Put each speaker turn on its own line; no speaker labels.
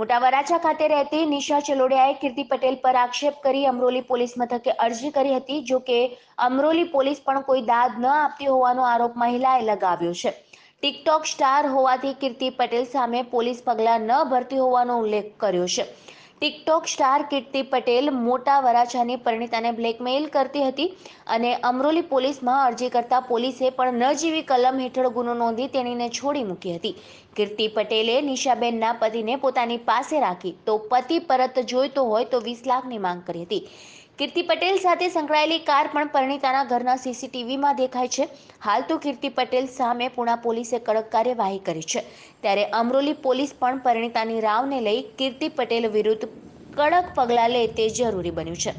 મોટા વરાછા ખાતે રહેતી નિશા ચલોડિયાએ કીર્તિ પટેલ પર આક્ષેપ કરી અમરોલી પોલીસ મથકે અરજી કરી હતી જો કે અમરોલી પોલીસ પણ કોઈ દાદ ન આપતી હોવાનો આરોપ મહિલાએ લગાવ્યો છે ટિકટોક સ્ટાર હોવાથી કીર્તિ પટેલ સામે પોલીસ પગલાં ન ભરતી હોવાનો ઉલ્લેખ કર્યો છે ટિકટોક સ્ટાર કીર્તિ પટેલ મોટા વરાછાની પરિણીતાને બ્લેકમેઇલ કરતી હતી અને અમરોલી પોલીસમાં અરજી કરતા પોલીસે પણ ન કલમ હેઠળ ગુનો નોંધી તેણીને છોડી મૂકી હતી કીર્તિ પટેલે નિશાબેનના પતિને પોતાની પાસે રાખી તો પતિ પરત જોઈતો હોય તો વીસ લાખની માંગ કરી હતી કીર્તિ પટેલ સાથે સંકળાયેલી કાર પણ પરણિતાના ઘરના સીસીટીવીમાં દેખાય છે હાલ તો કીર્તિ પટેલ સામે પુણા પોલીસે કડક કાર્યવાહી કરી છે ત્યારે અમરોલી પોલીસ પણ પરણિતાની રાવને લઈ કીર્તિ પટેલ વિરુદ્ધ કડક પગલાં લે તે જરૂરી બન્યું છે